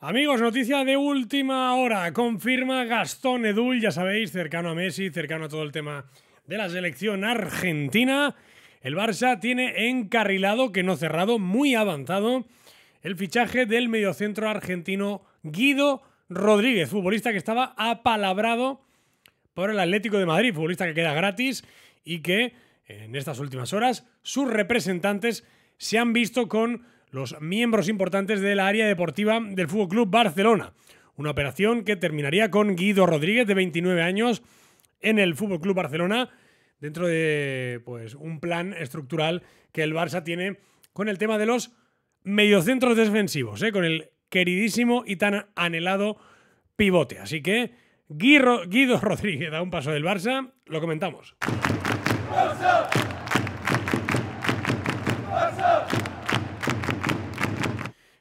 Amigos, noticia de última hora. Confirma Gastón Edul, ya sabéis, cercano a Messi, cercano a todo el tema de la selección argentina. El Barça tiene encarrilado, que no cerrado, muy avanzado, el fichaje del mediocentro argentino Guido Rodríguez, futbolista que estaba apalabrado por el Atlético de Madrid, futbolista que queda gratis y que en estas últimas horas sus representantes se han visto con los miembros importantes del área deportiva del Fútbol Club Barcelona. Una operación que terminaría con Guido Rodríguez, de 29 años, en el Fútbol Club Barcelona, dentro de pues, un plan estructural que el Barça tiene con el tema de los mediocentros defensivos, ¿eh? con el queridísimo y tan anhelado pivote. Así que Guido, Rodríguez da un paso del Barça, lo comentamos.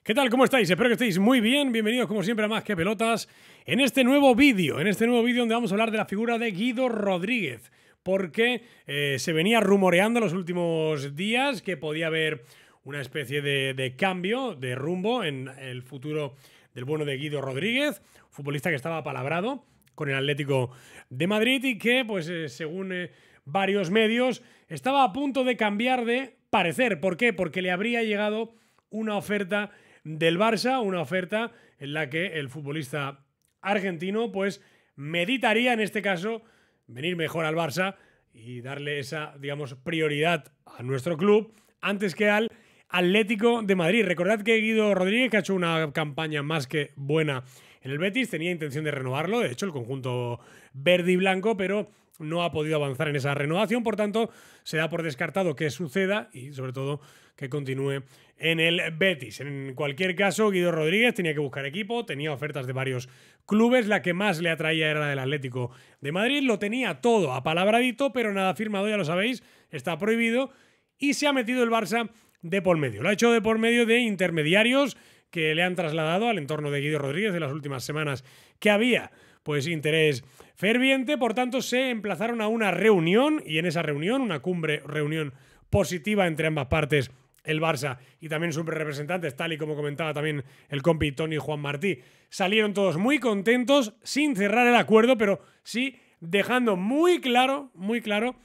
¿Qué tal? ¿Cómo estáis? Espero que estéis muy bien. Bienvenidos como siempre a Más que Pelotas en este nuevo vídeo, en este nuevo vídeo donde vamos a hablar de la figura de Guido Rodríguez, porque eh, se venía rumoreando los últimos días que podía haber una especie de, cambio de rumbo en el futuro del bueno de Guido Rodríguez, futbolista que estaba palabrado con el Atlético de Madrid y que, pues eh, según eh, varios medios, estaba a punto de cambiar de parecer. ¿Por qué? Porque le habría llegado una oferta del Barça, una oferta en la que el futbolista argentino pues meditaría en este caso venir mejor al Barça y darle esa, digamos, prioridad a nuestro club antes que al Atlético de Madrid. Recordad que Guido Rodríguez, que ha hecho una campaña más que buena en el Betis, tenía intención de renovarlo, de hecho, el conjunto verde y blanco, pero no ha podido avanzar en esa renovación, por tanto, se da por descartado que suceda y sobre todo que continúe en el Betis. En cualquier caso, Guido Rodríguez tenía que buscar equipo, tenía ofertas de varios clubes, la que más le atraía era la del Atlético de Madrid, lo tenía todo a palabradito, pero nada firmado, ya lo sabéis, está prohibido y se ha metido el Barça de por medio. Lo ha hecho de por medio de intermediarios que le han trasladado al entorno de Guido Rodríguez en las últimas semanas que había pues interés ferviente, por tanto se emplazaron a una reunión y en esa reunión, una cumbre, reunión positiva entre ambas partes, el Barça y también sus representantes, tal y como comentaba también el compi Tony Juan Martí, salieron todos muy contentos sin cerrar el acuerdo, pero sí dejando muy claro, muy claro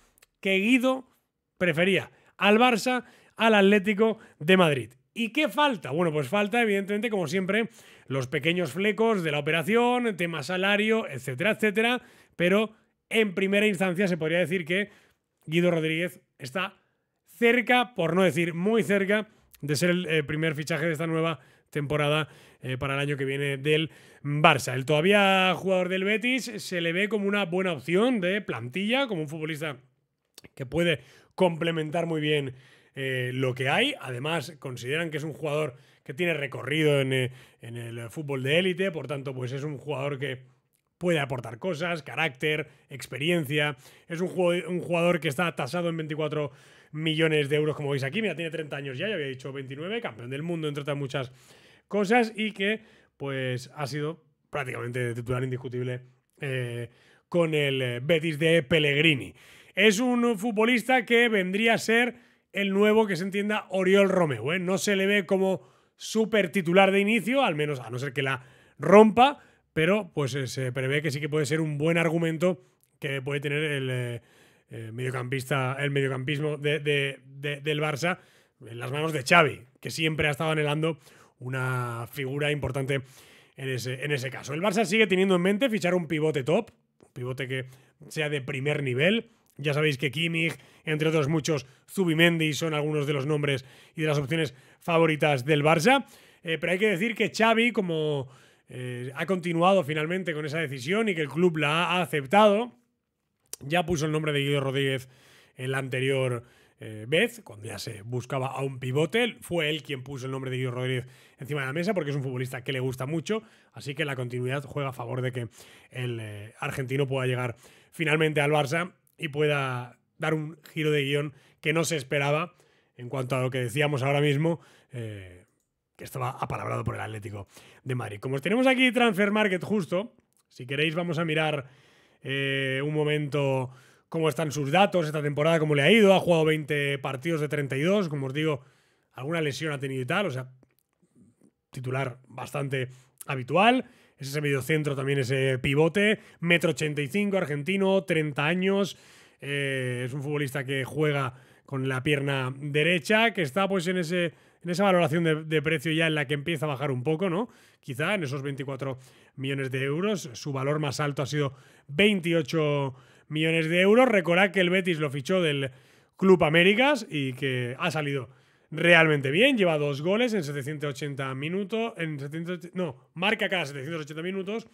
que Guido prefería al Barça al Atlético de Madrid. ¿Y qué falta? Bueno, pues falta, evidentemente, como siempre, los pequeños flecos de la operación, tema salario, etcétera, etcétera. Pero en primera instancia se podría decir que Guido Rodríguez está cerca, por no decir muy cerca, de ser el eh, primer fichaje de esta nueva temporada eh, para el año que viene del Barça. El todavía jugador del Betis se le ve como una buena opción de plantilla, como un futbolista que puede complementar muy bien eh, lo que hay. Además, consideran que es un jugador que tiene recorrido eh, en, el fútbol de élite, por tanto, pues es un jugador que puede aportar cosas, carácter, experiencia. Es un, jugador que está tasado en 24 millones de euros, como veis aquí. Mira, tiene 30 años ya, ya había dicho 29, campeón del mundo, entre otras muchas cosas, y que pues ha sido prácticamente titular indiscutible eh, con el Betis de Pellegrini. Es un futbolista que vendría a ser el nuevo que se entienda Oriol Romeo. ¿eh? No se le ve como super titular de inicio, al menos a no ser que la rompa, pero pues eh, se prevé que sí que puede ser un buen argumento que puede tener el, eh, mediocampista, el mediocampismo del Barça en las manos de Xavi, que siempre ha estado anhelando una figura importante en ese, en ese caso. El Barça sigue teniendo en mente fichar un pivote top, un pivote que sea de primer nivel, ya sabéis que Kimmich, entre otros muchos, Zubimendi son algunos de los nombres y de las opciones favoritas del Barça. Eh, pero hay que decir que Xavi, como eh, ha continuado finalmente con esa decisión y que el club la ha aceptado, ya puso el nombre de Guido Rodríguez en la anterior eh, vez, cuando ya se buscaba a un pivote. Fue él quien puso el nombre de Guido Rodríguez encima de la mesa porque es un futbolista que le gusta mucho. Así que la continuidad juega a favor de que el argentino pueda llegar finalmente al Barça y pueda dar un giro de guión que no se esperaba en cuanto a lo que decíamos ahora mismo, eh, que estaba apalabrado por el Atlético de Madrid. Como tenemos aquí Transfer Market justo, si queréis vamos a mirar eh, un momento cómo están sus datos esta temporada, cómo le ha ido. Ha jugado 20 partidos de 32, como os digo, alguna lesión ha tenido y tal, o sea, titular bastante habitual es ese mediocentro también, ese pivote. Metro 85, argentino, 30 años. Eh, es un futbolista que juega con la pierna derecha, que está pues en ese en esa valoración de, precio ya en la que empieza a bajar un poco, ¿no? Quizá en esos 24 millones de euros. Su valor más alto ha sido 28 millones de euros. Recordad que el Betis lo fichó del Club Américas y que ha salido realmente bien. Lleva dos goles en 780 minutos. En no, marca cada 780 minutos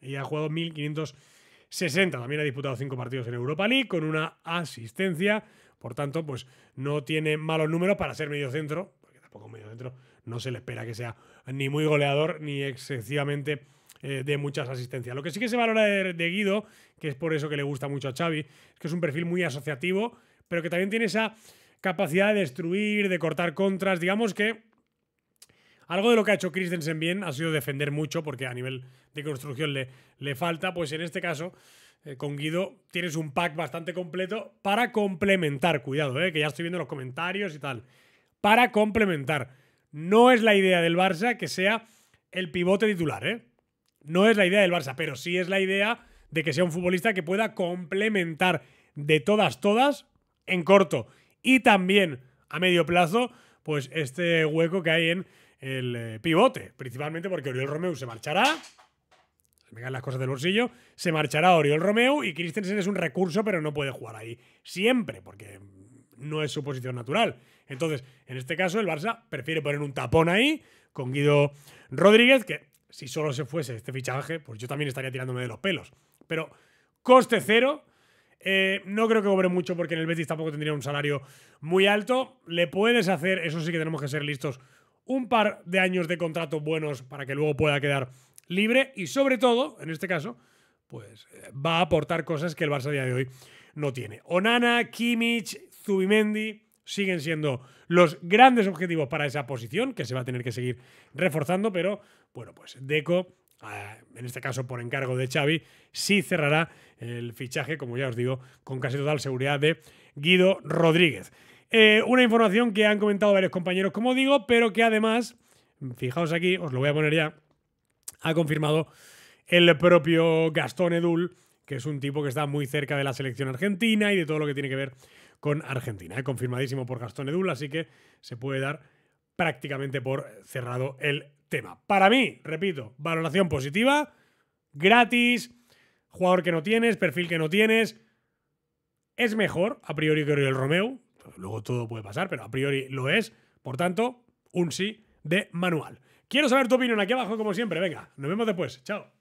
y ha jugado 1560. También ha disputado cinco partidos en Europa League con una asistencia. Por tanto, pues no tiene malos números para ser centro. porque tampoco centro. no se le espera que sea ni muy goleador ni excesivamente eh, de muchas asistencias. Lo que sí que se valora de, de Guido, que es por eso que le gusta mucho a Xavi, es que es un perfil muy asociativo, pero que también tiene esa capacidad de destruir, de cortar contras. Digamos que algo de lo que ha hecho Christensen bien ha sido defender mucho, porque a nivel de construcción le, le falta. Pues en este caso, eh, con Guido tienes un pack bastante completo para complementar. Cuidado, eh, que ya estoy viendo los comentarios y tal. Para complementar. No es la idea del Barça que sea el pivote titular, eh. No es la idea del Barça, pero sí es la idea de que sea un futbolista que pueda complementar de todas, todas en corto y también a medio plazo, pues este hueco que hay en el eh, pivote, principalmente porque Oriol Romeu se marchará. me caen las cosas del bolsillo. Se marchará Oriol Romeu y Christensen es un recurso, pero no puede jugar ahí siempre, porque no es su posición natural. Entonces, en este caso, el Barça prefiere poner un tapón ahí con Guido Rodríguez, que si solo se fuese este fichaje, pues yo también estaría tirándome de los pelos. Pero coste cero, eh, no creo que cobre mucho porque en el Betis tampoco tendría un salario muy alto. Le puedes hacer, eso sí que tenemos que ser listos, un par de años de contratos buenos para que luego pueda quedar libre y sobre todo, en este caso, pues eh, va a aportar cosas que el Barça a día de hoy no tiene. Onana, Kimmich, Zubimendi siguen siendo los grandes objetivos para esa posición que se va a tener que seguir reforzando, pero bueno, pues Deco en este caso por encargo de Xavi, sí cerrará el fichaje, como ya os digo, con casi total seguridad de Guido Rodríguez. Eh, una información que han comentado varios compañeros, como digo, pero que además, fijaos aquí, os lo voy a poner ya, ha confirmado el propio Gastón Edul, que es un tipo que está muy cerca de la selección argentina y de todo lo que tiene que ver con Argentina. confirmadísimo por Gastón Edul, así que se puede dar prácticamente por cerrado el tema. Para mí, repito, valoración positiva, gratis, jugador que no tienes, perfil que no tienes. Es mejor, a priori, que el Romeo. Luego todo puede pasar, pero a priori lo es. Por tanto, un sí de manual. Quiero saber tu opinión aquí abajo, como siempre. Venga, nos vemos después. Chao.